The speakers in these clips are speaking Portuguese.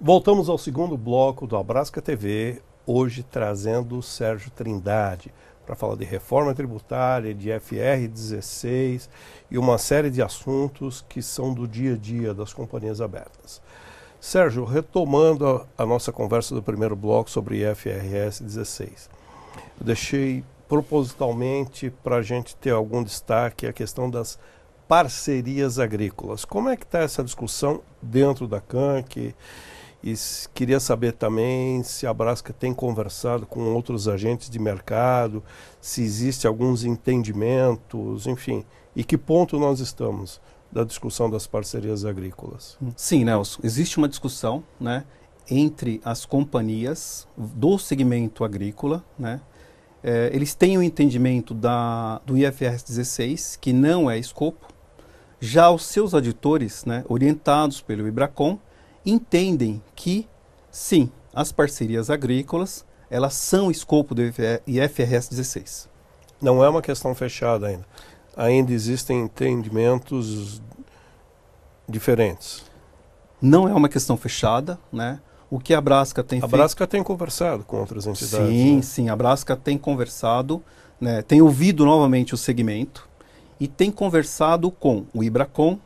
Voltamos ao segundo bloco do Abrasca TV, hoje trazendo o Sérgio Trindade para falar de reforma tributária, de FR16 e uma série de assuntos que são do dia a dia das companhias abertas. Sérgio, retomando a, a nossa conversa do primeiro bloco sobre FRS 16, eu deixei propositalmente para a gente ter algum destaque a questão das parcerias agrícolas. Como é que está essa discussão dentro da CANC? E queria saber também se a Brasca tem conversado com outros agentes de mercado, se existe alguns entendimentos, enfim, e que ponto nós estamos da discussão das parcerias agrícolas. Hum. Sim, Nelson, né, existe uma discussão, né, entre as companhias do segmento agrícola, né, é, eles têm o um entendimento da, do IFRS 16, que não é escopo, já os seus auditores, né, orientados pelo IBRACOM, entendem que, sim, as parcerias agrícolas, elas são escopo do IFRS 16. Não é uma questão fechada ainda. Ainda existem entendimentos diferentes. Não é uma questão fechada, né? O que a Brasca tem A Brasca tem conversado com outras entidades. Sim, né? sim. A Brasca tem conversado, né? tem ouvido novamente o segmento e tem conversado com o Ibracom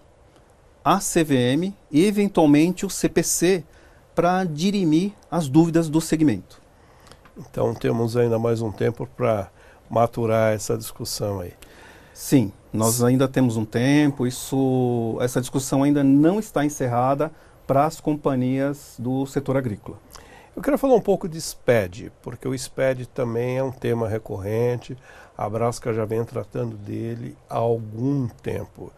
a CVM e eventualmente o CPC para dirimir as dúvidas do segmento. Então temos ainda mais um tempo para maturar essa discussão aí. Sim, nós ainda temos um tempo, isso, essa discussão ainda não está encerrada para as companhias do setor agrícola. Eu quero falar um pouco de SPED, porque o SPED também é um tema recorrente, a Brasca já vem tratando dele há algum tempo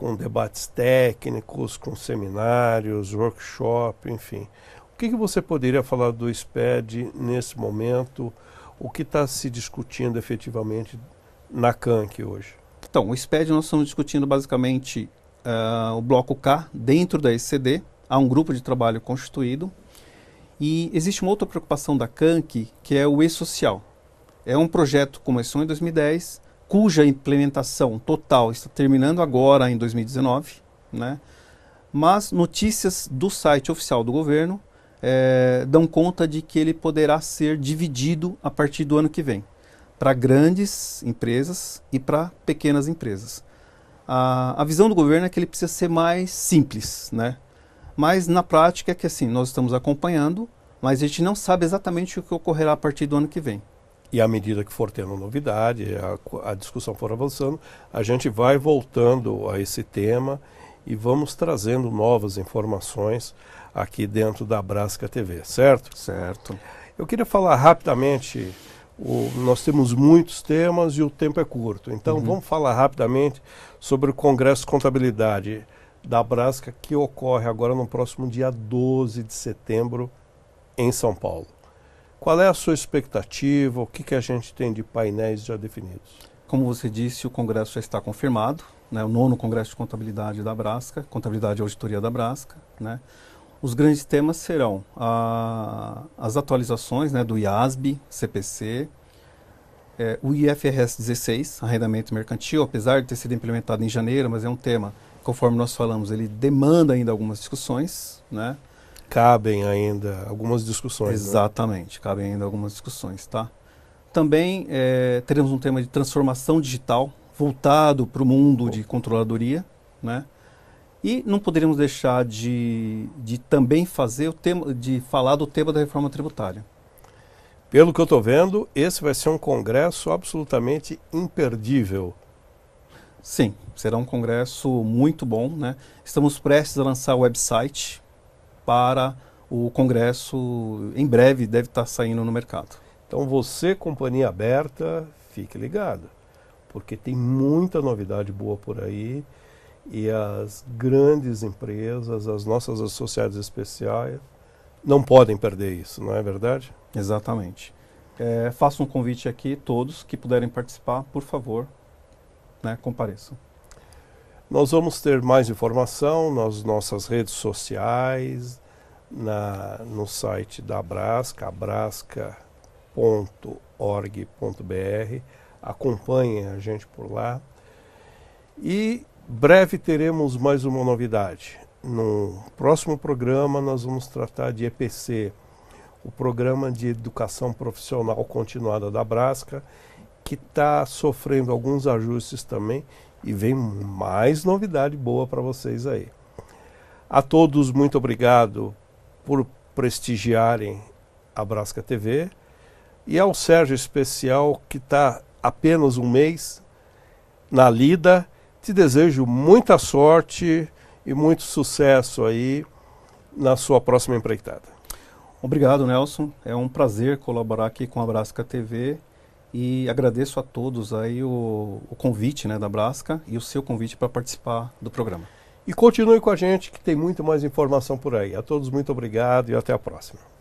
com debates técnicos, com seminários, workshop, enfim. O que, que você poderia falar do SPED nesse momento? O que está se discutindo efetivamente na CANC hoje? Então, o SPED nós estamos discutindo basicamente uh, o bloco K dentro da ECD. Há um grupo de trabalho constituído. E existe uma outra preocupação da CANC, que é o e-social. É um projeto que começou em 2010 cuja implementação total está terminando agora em 2019, né? mas notícias do site oficial do governo é, dão conta de que ele poderá ser dividido a partir do ano que vem para grandes empresas e para pequenas empresas. A, a, visão do governo é que ele precisa ser mais simples, né? Mas na prática é que assim nós estamos acompanhando, mas a gente não sabe exatamente o que ocorrerá a partir do ano que vem. E à medida que for tendo novidade, a, a discussão for avançando, a gente vai voltando a esse tema e vamos trazendo novas informações aqui dentro da Brasca TV, certo? Certo. Eu queria falar rapidamente, o, nós temos muitos temas e o tempo é curto, então uhum. vamos falar rapidamente sobre o Congresso de Contabilidade da Brasca que ocorre agora no próximo dia 12 de setembro em São Paulo. Qual é a sua expectativa? O que, que a gente tem de painéis já definidos? Como você disse, o Congresso já está confirmado, né? o nono Congresso de Contabilidade da Brasca, Contabilidade e Auditoria da Brasca. Né? Os grandes temas serão a, as atualizações né, do IASB, CPC, é, o IFRS 16, arrendamento mercantil, apesar de ter sido implementado em janeiro, mas é um tema, conforme nós falamos, ele demanda ainda algumas discussões, né? cabem ainda algumas discussões. Né? Exatamente, né? cabem ainda algumas discussões, tá? Também é, teremos um tema de transformação digital voltado para o mundo de controladoria, né? E não poderíamos deixar de, de também fazer o tema, de falar do tema da reforma tributária. Pelo que eu estou vendo, esse vai ser um congresso absolutamente imperdível. Sim, será um congresso muito bom, né? Estamos prestes a lançar o website para o Congresso. Em breve deve estar saindo no mercado. Então você, companhia aberta, fique ligado, porque tem muita novidade boa por aí e as grandes empresas, as nossas associadas especiais, não podem perder isso, não é verdade? Exatamente. É, faço um convite aqui, todos que puderem participar, por favor, né, compareçam. Nós vamos ter mais informação nas nossas redes sociais, na, no site da Abrasca, abrasca.org.br. Acompanhem a gente por lá. E breve teremos mais uma novidade. No próximo programa, nós vamos tratar de EPC, o Programa de Educação Profissional Continuada da Brasca, que está sofrendo alguns ajustes também e vem mais novidade boa para vocês aí. A todos, muito obrigado por prestigiarem a Brasca TV e ao Sérgio Especial, que está apenas um mês na lida. Te desejo muita sorte e muito sucesso aí na sua próxima empreitada. Obrigado, Nelson. É um prazer colaborar aqui com a Brasca TV e agradeço a todos aí o, o convite né, da Brasca e o seu convite para participar do programa. E continue com a gente que tem muito mais informação por aí. A todos muito obrigado e até a próxima.